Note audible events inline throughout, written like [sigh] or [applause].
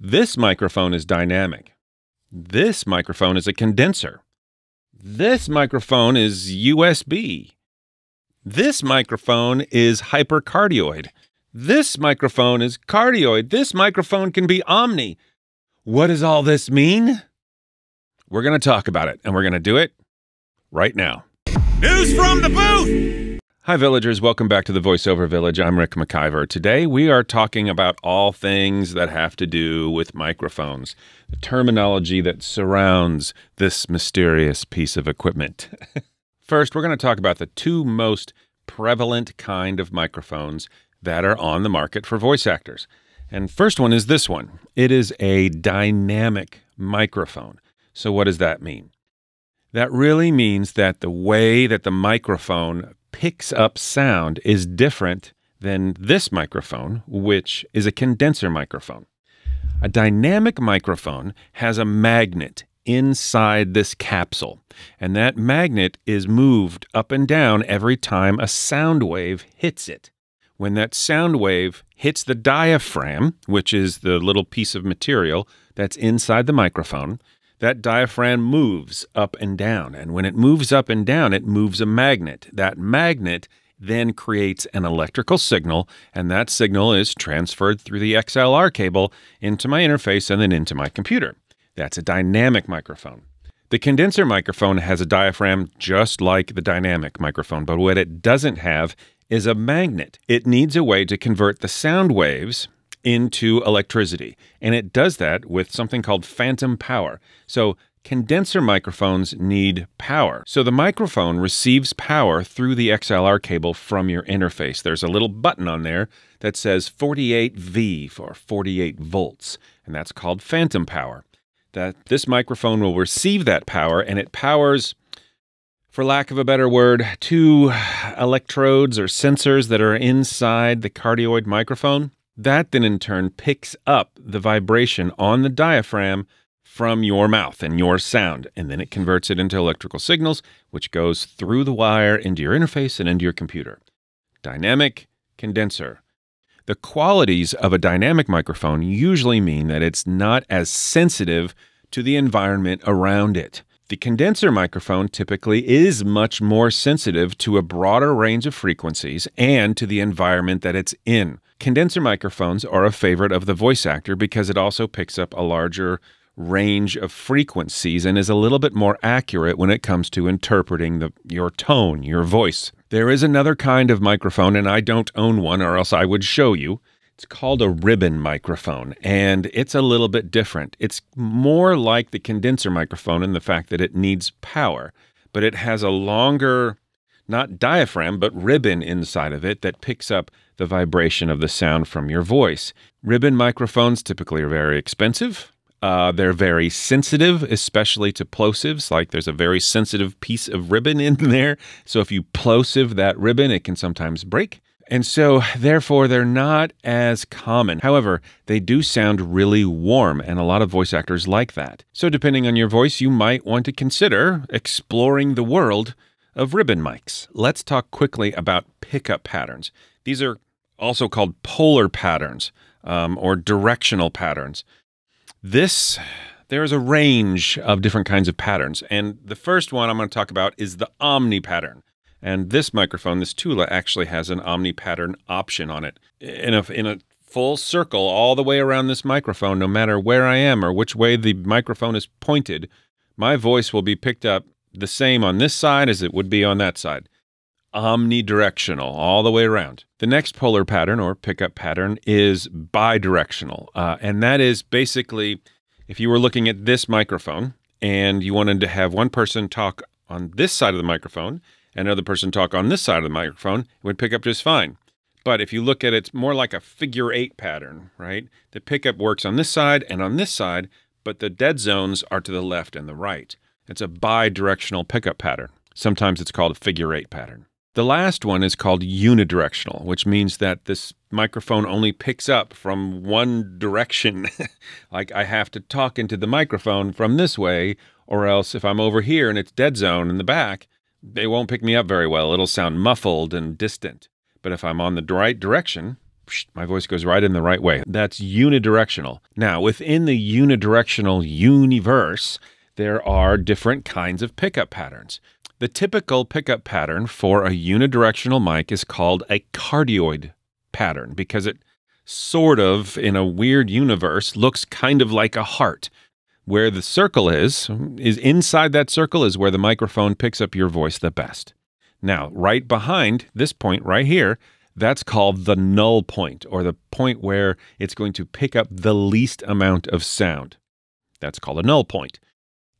This microphone is dynamic. This microphone is a condenser. This microphone is USB. This microphone is hypercardioid. This microphone is cardioid. This microphone can be omni. What does all this mean? We're going to talk about it, and we're going to do it right now. News from the booth! Hi, villagers. Welcome back to the VoiceOver Village. I'm Rick McIver. Today, we are talking about all things that have to do with microphones, the terminology that surrounds this mysterious piece of equipment. [laughs] First, we're going to talk about the two most prevalent kind of microphones that are on the market for voice actors. And first one is this one. It is a dynamic microphone. So what does that mean? That really means that the way that the microphone picks up sound is different than this microphone, which is a condenser microphone. A dynamic microphone has a magnet inside this capsule, and that magnet is moved up and down every time a sound wave hits it. When that sound wave hits the diaphragm, which is the little piece of material that's inside the microphone, that diaphragm moves up and down. And when it moves up and down, it moves a magnet. That magnet then creates an electrical signal, and that signal is transferred through the XLR cable into my interface and then into my computer. That's a dynamic microphone. The condenser microphone has a diaphragm just like the dynamic microphone, but what it doesn't have is a magnet. It needs a way to convert the sound waves into electricity. And it does that with something called phantom power. So condenser microphones need power. So the microphone receives power through the XLR cable from your interface. There's a little button on there that says 48V for 48 volts, and that's called phantom power. That this microphone will receive that power and it powers for lack of a better word, two electrodes or sensors that are inside the cardioid microphone. That then in turn picks up the vibration on the diaphragm from your mouth and your sound, and then it converts it into electrical signals, which goes through the wire into your interface and into your computer. Dynamic condenser. The qualities of a dynamic microphone usually mean that it's not as sensitive to the environment around it. The condenser microphone typically is much more sensitive to a broader range of frequencies and to the environment that it's in. Condenser microphones are a favorite of the voice actor because it also picks up a larger range of frequencies and is a little bit more accurate when it comes to interpreting the, your tone, your voice. There is another kind of microphone, and I don't own one, or else I would show you. It's called a ribbon microphone, and it's a little bit different. It's more like the condenser microphone in the fact that it needs power, but it has a longer, not diaphragm, but ribbon inside of it that picks up the vibration of the sound from your voice. Ribbon microphones typically are very expensive. Uh, they're very sensitive, especially to plosives. Like there's a very sensitive piece of ribbon in there. So if you plosive that ribbon, it can sometimes break. And so, therefore, they're not as common. However, they do sound really warm, and a lot of voice actors like that. So, depending on your voice, you might want to consider exploring the world of ribbon mics. Let's talk quickly about pickup patterns. These are also called polar patterns um, or directional patterns. This, there is a range of different kinds of patterns. And the first one I'm going to talk about is the omni pattern. And this microphone, this Tula, actually has an omni pattern option on it. In a, in a full circle all the way around this microphone, no matter where I am or which way the microphone is pointed, my voice will be picked up the same on this side as it would be on that side. Omnidirectional, all the way around. The next polar pattern or pickup pattern is bidirectional. Uh, and that is basically if you were looking at this microphone and you wanted to have one person talk on this side of the microphone and another person talk on this side of the microphone, it would pick up just fine. But if you look at it, it's more like a figure eight pattern, right? The pickup works on this side and on this side, but the dead zones are to the left and the right. It's a bi-directional pickup pattern. Sometimes it's called a figure eight pattern. The last one is called unidirectional, which means that this microphone only picks up from one direction. [laughs] like I have to talk into the microphone from this way, or else if I'm over here and it's dead zone in the back, they won't pick me up very well. It'll sound muffled and distant. But if I'm on the right direction, my voice goes right in the right way. That's unidirectional. Now, within the unidirectional universe, there are different kinds of pickup patterns. The typical pickup pattern for a unidirectional mic is called a cardioid pattern because it sort of, in a weird universe, looks kind of like a heart where the circle is, is inside that circle is where the microphone picks up your voice the best. Now, right behind this point right here, that's called the null point, or the point where it's going to pick up the least amount of sound. That's called a null point.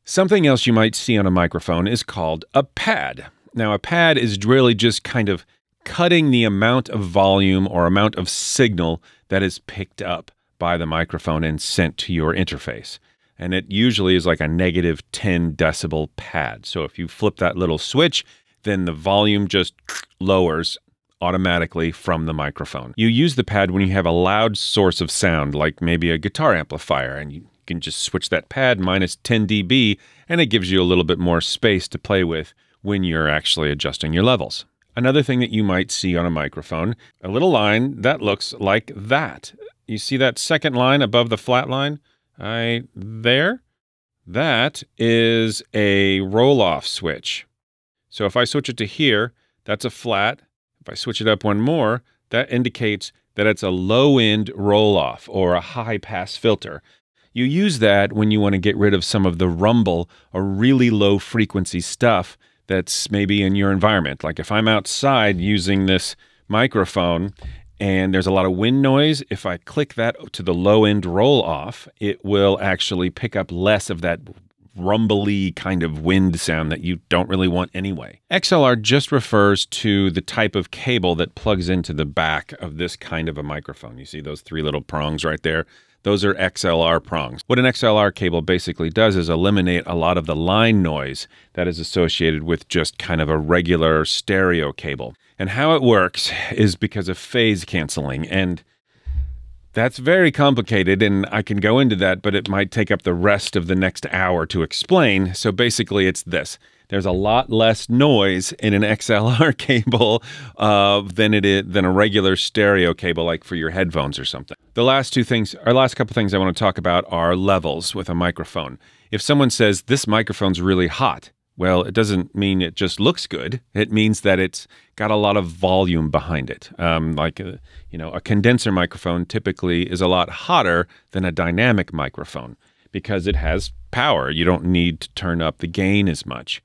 Something else you might see on a microphone is called a pad. Now, a pad is really just kind of cutting the amount of volume or amount of signal that is picked up by the microphone and sent to your interface and it usually is like a negative 10 decibel pad. So if you flip that little switch, then the volume just lowers automatically from the microphone. You use the pad when you have a loud source of sound, like maybe a guitar amplifier, and you can just switch that pad minus 10 dB, and it gives you a little bit more space to play with when you're actually adjusting your levels. Another thing that you might see on a microphone, a little line that looks like that. You see that second line above the flat line? right there. That is a roll-off switch. So if I switch it to here, that's a flat. If I switch it up one more, that indicates that it's a low-end roll-off or a high-pass filter. You use that when you want to get rid of some of the rumble or really low frequency stuff that's maybe in your environment. Like if I'm outside using this microphone and there's a lot of wind noise. If I click that to the low end roll off, it will actually pick up less of that rumbly kind of wind sound that you don't really want anyway. XLR just refers to the type of cable that plugs into the back of this kind of a microphone. You see those three little prongs right there? Those are XLR prongs. What an XLR cable basically does is eliminate a lot of the line noise that is associated with just kind of a regular stereo cable. And how it works is because of phase canceling. And that's very complicated, and I can go into that, but it might take up the rest of the next hour to explain. So basically, it's this there's a lot less noise in an [laughs] XLR cable uh, than it is, than a regular stereo cable, like for your headphones or something. The last two things, our last couple things I want to talk about are levels with a microphone. If someone says, This microphone's really hot, well, it doesn't mean it just looks good. It means that it's got a lot of volume behind it. Um, like, a, uh, you know, a condenser microphone typically is a lot hotter than a dynamic microphone because it has power. You don't need to turn up the gain as much.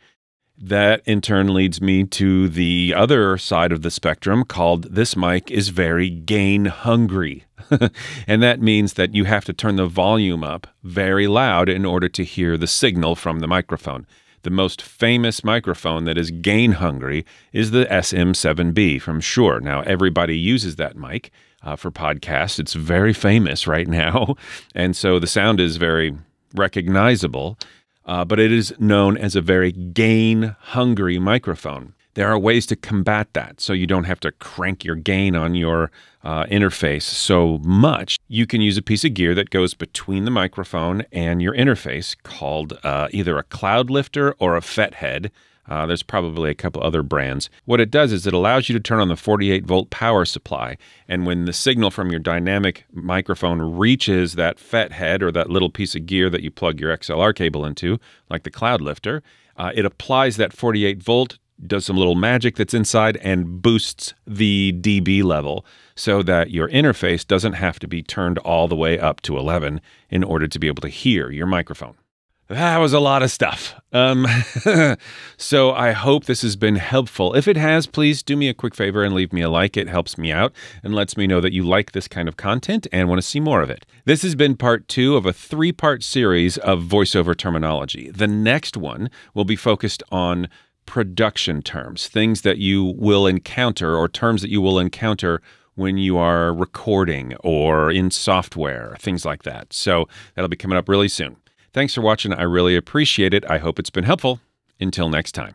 That in turn leads me to the other side of the spectrum called this mic is very gain hungry. [laughs] and that means that you have to turn the volume up very loud in order to hear the signal from the microphone. The most famous microphone that is gain hungry is the SM7B from Shure. Now, everybody uses that mic uh, for podcasts. It's very famous right now. [laughs] And so the sound is very recognizable, uh, but it is known as a very gain hungry microphone. There are ways to combat that so you don't have to crank your gain on your uh, interface so much. You can use a piece of gear that goes between the microphone and your interface called uh, either a cloud lifter or a FET head. Uh, there's probably a couple other brands. What it does is it allows you to turn on the 48 volt power supply. And when the signal from your dynamic microphone reaches that FET head or that little piece of gear that you plug your XLR cable into, like the Cloud Lifter, uh, it applies that 48 volt does some little magic that's inside and boosts the dB level so that your interface doesn't have to be turned all the way up to 11 in order to be able to hear your microphone. That was a lot of stuff. Um, [laughs] so I hope this has been helpful. If it has, please do me a quick favor and leave me a like. It helps me out and lets me know that you like this kind of content and want to see more of it. This has been part two of a three part series of voiceover terminology. The next one will be focused on production terms, things that you will encounter or terms that you will encounter when you are recording or in software, things like that. So that'll be coming up really soon. Thanks for watching. I really appreciate it. I hope it's been helpful. Until next time.